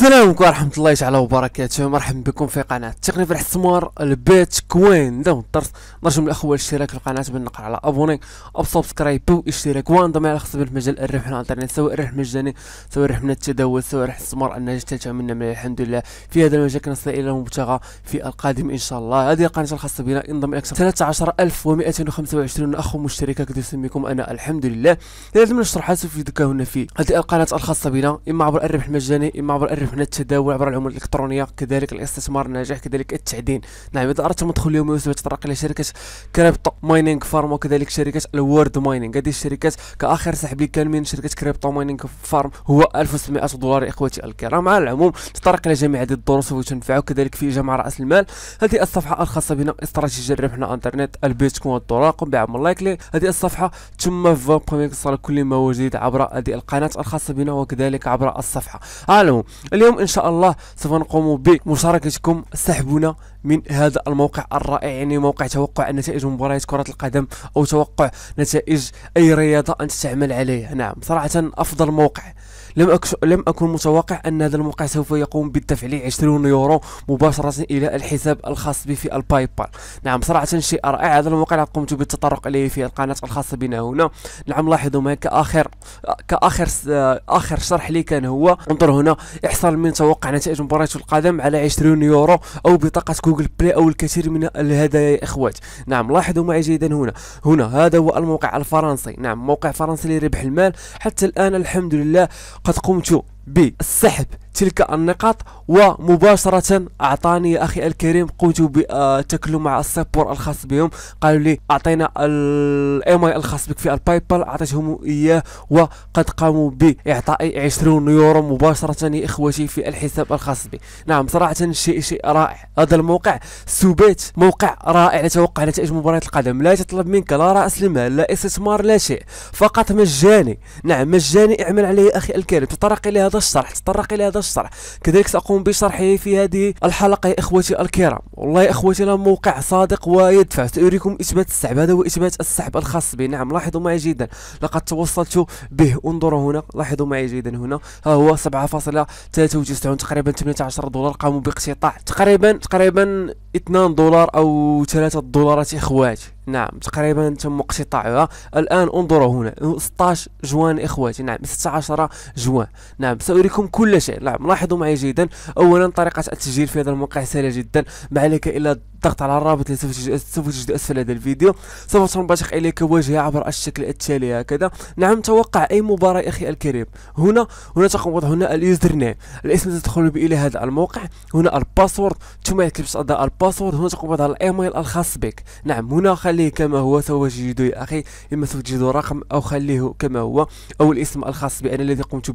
السلام عليكم ورحمة الله تعالى وبركاته مرحبا بكم في قناة تقني في الثمار البيت كوين داون الطرس نرجو من الأخوة الاشتراك في القناة بالنقر على أبوني أو سبسكرايب واشتراك وانضم على خصم مجال الربح الانترنت سواء الربح مجاني سواء الربح من التداول سواء الربح الاستثمار الناجح تتعاملنا من الحمد لله في هذا المجال كنصل إلى المبتغى في القادم إن شاء الله هذه القناة الخاصة بنا انضم إلى أكثر 13225 أخ مشترك كنت يسميكم أنا الحمد لله لازم نشرحها سوف يدكا هنا في هذه القناة الخاصة بنا إما عبر الربح المجاني إما عبر الربح هنا التداول عبر العملة الإلكترونية كذلك الاستثمار الناجح كذلك التعدين نعم إذا أردتم اليوم اليومي تطرق إلى شركة كريبتو ماينينغ فارم وكذلك شركة الورد ماينينغ هذه الشركات كآخر سحب لي كان من شركة كريبتو ماينينغ فارم هو 1700 دولار إخوتي الكرام على العموم تطرق إلى جميع هذه الدروس وتنفعك كذلك في جمع رأس المال هذه الصفحة الخاصة بنا استراتيجية ربحنا انترنت البيتكوين والدولار قم بعمل لايك لي هذه الصفحة ثم فوق كل ما هو جديد عبر هذه القناة الخاصة بنا وكذلك عبر الصفحة على العموم اليوم ان شاء الله سوف نقوم بمشاركتكم سحبنا من هذا الموقع الرائع يعني موقع توقع نتائج مباريات كرة القدم او توقع نتائج اي رياضة ان تستعمل عليه نعم صراحة افضل موقع لم أكش... لم اكن متوقع ان هذا الموقع سوف يقوم بالدفع 20 يورو مباشره الى الحساب الخاص بي في الباي بال نعم صراحه شيء رائع هذا الموقع قمت بالتطرق اليه في القناه الخاصه بنا هنا نعم لاحظوا معي كاخر كاخر اخر شرح لي كان هو انظر هنا احصل من توقع نتائج مباراه القدم على 20 يورو او بطاقه جوجل بلاي او الكثير من الهدايا يا اخوات نعم لاحظوا معي جيدا هنا هنا هذا هو الموقع الفرنسي نعم موقع فرنسي لربح المال حتى الان الحمد لله قد قمت بالسحب تلك النقاط ومباشرة أعطاني أخي الكريم قمت بالتكلم مع السبور الخاص بهم قالوا لي أعطينا الإيميل الخاص بك في البايبال أعطيتهم إياه وقد قاموا بإعطائي 20 يورو مباشرة يا إخوتي في الحساب الخاص بي نعم صراحة شيء شيء رائع هذا الموقع سوبيت موقع رائع لتوقع نتائج مباراة القدم لا تطلب منك لا رأس المال لا استثمار لا شيء فقط مجاني نعم مجاني اعمل عليه أخي الكريم تطرق إلى هذا الشرح تطرق إلى هذا الشرح كذلك سأقوم بشرحه في هذه الحلقة يا إخوتي الكرام والله يا إخوتي لا موقع صادق ويدفع سأريكم إثبات السحب هذا هو إثبات السحب الخاص به نعم لاحظوا معي جيدا لقد توصلت به انظروا هنا لاحظوا معي جيدا هنا ها هو 7.93 تقريبا 18 دولار قاموا باقتطاع تقريبا تقريبا 2 دولار أو 3 دولارات إخواتي نعم تقريبا تم اقتطاعها الآن انظروا هنا 16 جوان إخواتي نعم 16 جوان نعم سأريكم كل شيء نعم لاحظوا معي جيدا أولا طريقة التسجيل في هذا الموقع سهلة جدا ما عليك إلا الضغط على الرابط اللي سوف تجد سوف تجد اسفل هذا الفيديو سوف تنبثق اليك وجهي عبر الشكل التالي هكذا نعم توقع اي مباراه اخي الكريم هنا هنا تقوم وضع هنا اليوزر نيم الاسم تدخل به الى هذا الموقع هنا الباسورد ثم يكتب هذا الباسورد هنا تقوم وضع الايميل الخاص بك نعم هنا خليه كما هو سوف تجده يا اخي اما سوف تجده رقم او خليه كما هو او الاسم الخاص بي انا الذي قمت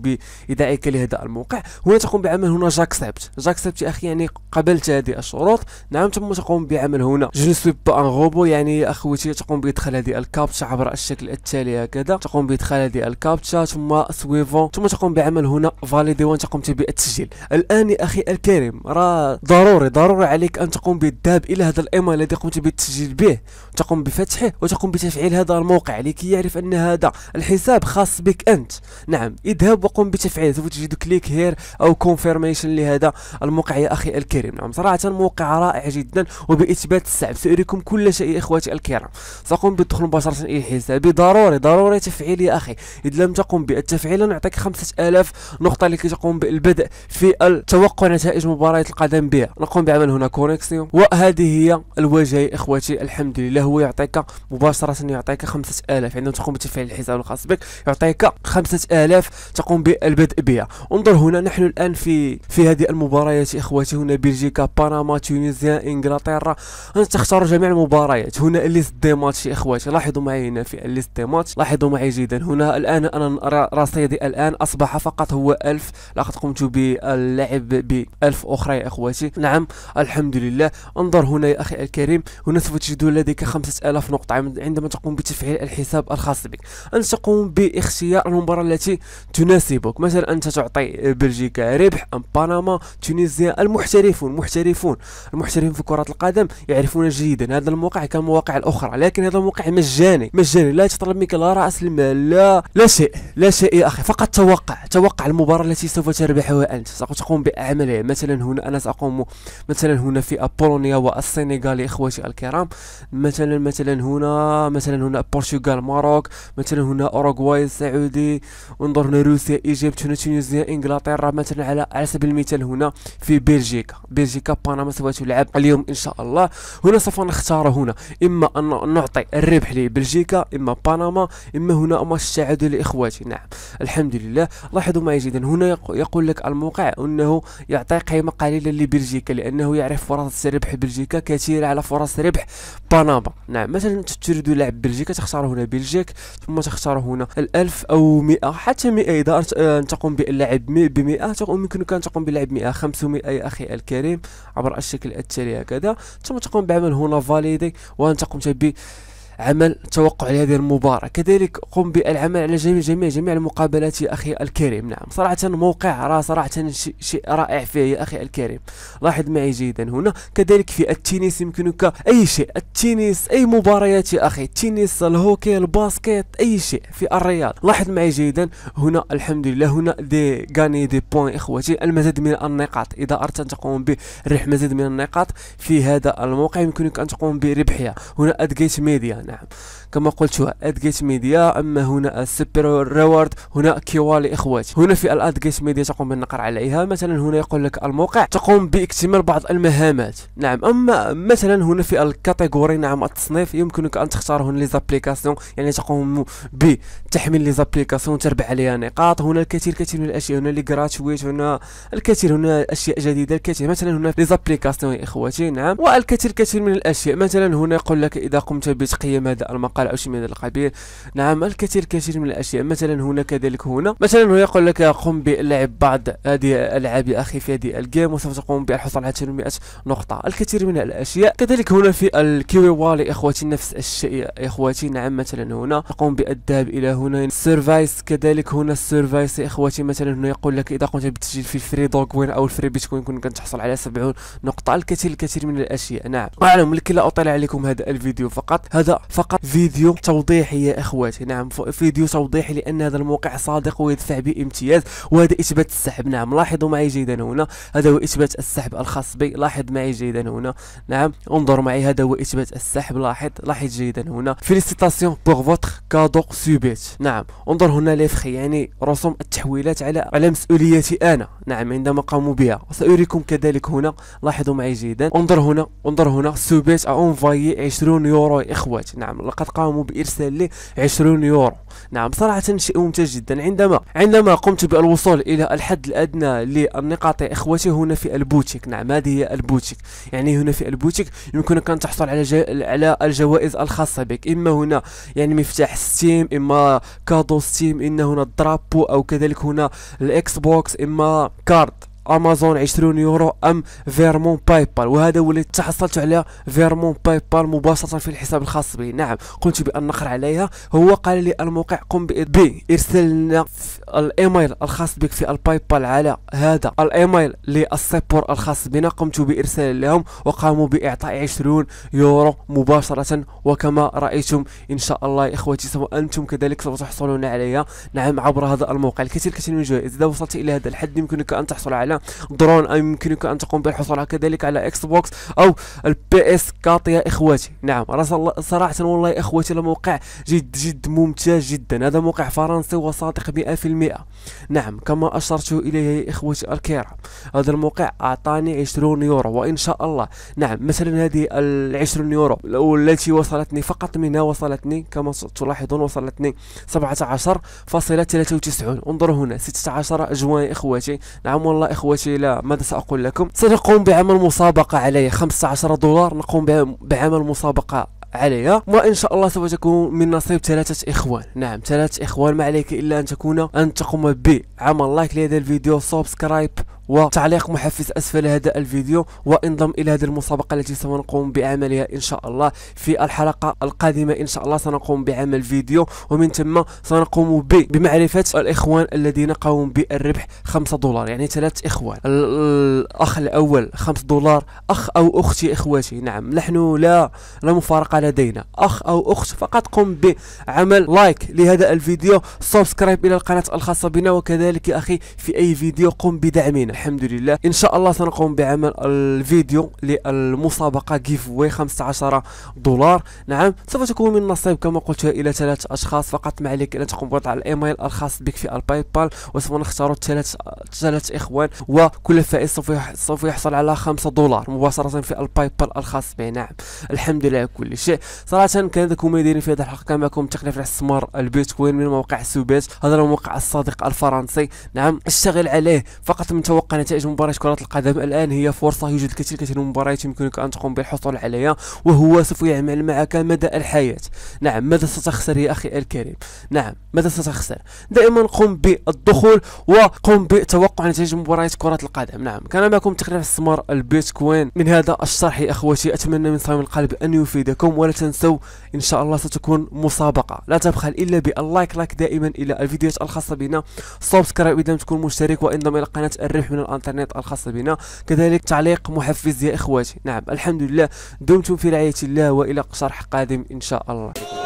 بايداعك لهذا الموقع هنا تقوم بعمل هنا جاكسبت جاكسبت يا اخي يعني قبلت هذه الشروط نعم ثم تقوم تقوم بعمل هنا جو سوي با ان روبو يعني يا اخوتي تقوم بادخال هذه الكابتشا عبر الشكل التالي هكذا تقوم بادخال هذه الكابتشا ثم سويفون ثم تقوم بعمل هنا فاليدي وانت قمت بالتسجيل الان يا اخي الكريم راه ضروري ضروري عليك ان تقوم بالذهاب الى هذا الايميل الذي قمت بالتسجيل به تقوم بفتحه وتقوم بتفعيل هذا الموقع لكي يعرف ان هذا الحساب خاص بك انت نعم اذهب وقم بتفعيل سوف تجد كليك هير او كونفيرميشن لهذا الموقع يا اخي الكريم نعم صراحه موقع رائع جدا وباثبات السعب ساريكم كل شيء اخواتي الكرام ساقوم بالدخول مباشره الى حسابي ضروري ضروري تفعيل يا اخي اذا لم تقم بالتفعيل نعطيك 5000 نقطه لكي تقوم بالبدء في توقع نتائج مباراه القدم بها نقوم بعمل هنا كونيكسيون وهذه هي الواجهه اخواتي الحمد لله هو يعطيك مباشره يعطيك 5000 عندما تقوم بتفعيل الحساب الخاص بك يعطيك 5000 تقوم بالبدء بها انظر هنا نحن الان في في هذه المباريات اخواتي هنا بلجيكا بنما تونسيا انجلترا مستمرة تختار جميع المباريات هنا ليست دي ماتش يا اخواتي لاحظوا معي هنا في ليست دي ماتش لاحظوا معي جيدا هنا الان انا رصيدي الان اصبح فقط هو 1000 لقد قمت باللعب ب 1000 اخرى يا اخواتي نعم الحمد لله انظر هنا يا اخي الكريم هنا سوف تجد لديك 5000 نقطة عندما تقوم بتفعيل الحساب الخاص بك انت تقوم باختيار المباراة التي تناسبك مثلا انت تعطي بلجيكا ربح ام بنما تونسيا المحترفون المحترفون المحترفين في كرة القدم القدم يعرفون جيدا هذا الموقع كمواقع الاخرى لكن هذا الموقع مجاني مجاني لا تطلب منك لا راس المال لا لا شيء لا شيء يا اخي فقط توقع توقع المباراه التي سوف تربحها انت ستقوم باعمالها مثلا هنا انا ساقوم مثلا هنا في بولونيا والسنغال اخوتي الكرام مثلا مثلا هنا مثلا هنا البرتغال ماروك مثلا هنا اوروغواي السعودي انظر هنا روسيا ايجيبت هنا تونسيا انجلترا مثلا على على سبيل المثال هنا في بلجيكا بلجيكا بنما سوف تلعب اليوم ان شاء الله هنا سوف نختار هنا اما ان نعطي الربح لبلجيكا اما بنما اما هنا اما التعادل لاخواتي نعم الحمد لله لاحظوا معي جيدا هنا يقول لك الموقع انه يعطي قيمه قليله لبلجيكا لانه يعرف فرص ربح بلجيكا كثيره على فرص ربح بنما نعم مثلا تريد لاعب بلجيكا تختار هنا بلجيك ثم تختار هنا الألف او 100 حتى 100 اذا تقوم باللعب ب 100 يمكنك ان تقوم بلعب 100 500 يا اخي الكريم عبر الشكل التالي هكذا ثم تقوم بعمل هنا فاليدي وانت قمت ب عمل توقع لهذه المباراة كذلك قم بالعمل على جميع جميع جميع المقابلات يا أخي الكريم نعم صراحة موقع راه صراحة شيء رائع فيه يا أخي الكريم لاحظ معي جيدا هنا كذلك في التنس يمكنك أي شيء التنس أي مباريات يا أخي التنس الهوكي الباسكت أي شيء في الرياض لاحظ معي جيدا هنا الحمد لله هنا دي غاني دي بوين إخوتي المزيد من النقاط إذا أردت أن تقوم بربح مزيد من النقاط في هذا الموقع يمكنك أن تقوم بربحها هنا أدجيت ميديا نعم كما قلت ادجيت ميديا اما هنا السبر ريورد هنا كيوالي اخوات هنا في الادجيت ميديا تقوم بالنقر عليها مثلا هنا يقول لك الموقع تقوم باكتمال بعض المهامات نعم اما مثلا هنا في الكاتيجوري نعم التصنيف يمكنك ان تختار هنا لي زابليكاسيون يعني تقوم بتحميل لي زابليكاسيون تربح عليها نقاط هنا الكثير كثير من الاشياء هنا لي جراتويت هنا الكثير هنا اشياء جديده الكثير مثلا هنا لي زابليكاسيون يا اخواتي نعم والكثير كثير من الاشياء مثلا هنا يقول لك اذا قمت بتقييم قيم هذا المقال او شيء من هذا القبيل نعم الكثير الكثير من الاشياء مثلا هنا كذلك هنا مثلا هو يقول لك قم بلعب بعض هذه الالعاب يا اخي في هذه الجيم وسوف تقوم بالحصول على 100 نقطه الكثير من الاشياء كذلك هنا في الكيوي والي اخوتي نفس الشيء اخوتي نعم مثلا هنا تقوم بالذهاب الى هنا سيرفايس كذلك هنا السيرفايس اخوتي مثلا هنا يقول لك اذا قمت بالتسجيل في الفري وين او الفري بيتكوين كنت كتحصل على 70 نقطه الكثير الكثير من الاشياء نعم اعلم لكي لا اطيل عليكم هذا الفيديو فقط هذا فقط فيديو توضيحي يا اخواتي نعم فيديو توضيحي لان هذا الموقع صادق ويدفع بامتياز وهذا اثبات السحب نعم لاحظوا معي جيدا هنا هذا هو اثبات السحب الخاص بي لاحظ معي جيدا هنا نعم انظر معي هذا هو اثبات السحب لاحظ لاحظ جيدا هنا فيليسيتاسيون بوغ فوتر كادو سوبيت نعم انظر هنا لي فخي يعني رسوم التحويلات على على مسؤوليتي انا نعم عندما قاموا بها وساريكم كذلك هنا لاحظوا معي جيدا انظر هنا انظر هنا سوبيت انفايي 20 يورو يا اخواتي نعم لقد قاموا بإرسال لي 20 يورو نعم صراحة شيء ممتاز جدا عندما عندما قمت بالوصول إلى الحد الأدنى للنقاط إخوتي هنا في البوتيك نعم هذه هي البوتيك يعني هنا في البوتيك يمكنك أن تحصل على جو... على الجوائز الخاصة بك إما هنا يعني مفتاح ستيم إما كادو ستيم إن هنا الدرابو أو كذلك هنا الإكس بوكس إما كارد امازون 20 يورو ام فيرمون باي بال وهذا هو اللي تحصلت على فيرمون باي بال مباشره في الحساب الخاص بي نعم قمت بان نقر عليها هو قال لي الموقع قم بارسال لنا الايميل الخاص بك في الباي بال على هذا الايميل للسيبور الخاص بنا قمت بارسال لهم وقاموا باعطاء 20 يورو مباشره وكما رايتم ان شاء الله اخوتي سواء انتم كذلك سوف تحصلون عليها نعم عبر هذا الموقع الكثير كثير من الجوائز اذا وصلت الى هذا الحد يمكنك ان تحصل على درون أو يمكنك أن تقوم بالحصول كذلك على إكس بوكس أو البي اس كاط يا إخواتي نعم صراحة والله إخواتي الموقع جد جد ممتاز جدا هذا موقع فرنسي وصادق 100% نعم كما أشرت إليه يا إخوتي الكرام هذا الموقع أعطاني 20 يورو وإن شاء الله نعم مثلا هذه ال 20 يورو التي وصلتني فقط منها وصلتني كما تلاحظون وصلتني 17.93 انظروا هنا 16 جوان إخواتي نعم والله اخوتي لا ماذا ساقول لكم سنقوم بعمل مسابقه علي 15 دولار نقوم بعمل مسابقه عليها وان شاء الله سوف تكون من نصيب ثلاثه اخوان نعم ثلاثه اخوان ما عليك الا ان تكون ان تقوم بعمل لايك لهذا الفيديو سبسكرايب وتعليق محفز اسفل هذا الفيديو وانضم الى هذه المسابقه التي سنقوم بعملها ان شاء الله في الحلقه القادمه ان شاء الله سنقوم بعمل فيديو ومن ثم سنقوم بمعرفه الاخوان الذين قاموا بالربح 5 دولار يعني ثلاث اخوان الاخ الاول 5 دولار اخ او اختي اخواتي نعم نحن لا لا مفارقه لدينا أخ أو أخت فقط قم بعمل لايك لهذا الفيديو سبسكرايب إلى القناة الخاصة بنا وكذلك يا أخي في أي فيديو قم بدعمنا الحمد لله إن شاء الله سنقوم بعمل الفيديو للمسابقة جيف واي 15 دولار نعم سوف تكون من نصيب كما قلت إلى ثلاث أشخاص فقط ما عليك أن تقوم بوضع الإيميل الخاص بك في الباي بال وسوف نختار ثلاث ثلاث إخوان وكل فائز سوف سوف يحصل على 5 دولار مباشرة في الباي بال الخاص به نعم الحمد لله كل شيء صراحه كان هذاك هما دايرين في هذا الحلقه معكم في الاستثمار البيتكوين من موقع سوبيت هذا الموقع الصادق الفرنسي نعم اشتغل عليه فقط من توقع نتائج مباراه كره القدم الان هي فرصه يوجد الكثير كثير من المباريات يمكنك ان تقوم بالحصول عليها وهو سوف يعمل معك مدى الحياه نعم ماذا ستخسر يا اخي الكريم نعم ماذا ستخسر دائما قم بالدخول وقم بتوقع نتائج مباراه كره القدم نعم كان معكم في الاستثمار البيتكوين من هذا الشرح يا اخوتي اتمنى من صميم القلب ان يفيدكم اليوم ولا تنسوا ان شاء الله ستكون مسابقه لا تبخل الا باللايك لايك دائما الى الفيديوهات الخاصه بنا سبسكرايب اذا تكون مشترك وانضم الى قناه الربح من الانترنت الخاصه بنا كذلك تعليق محفز يا اخواتي نعم الحمد لله دمتم في رعايه الله والى شرح قادم ان شاء الله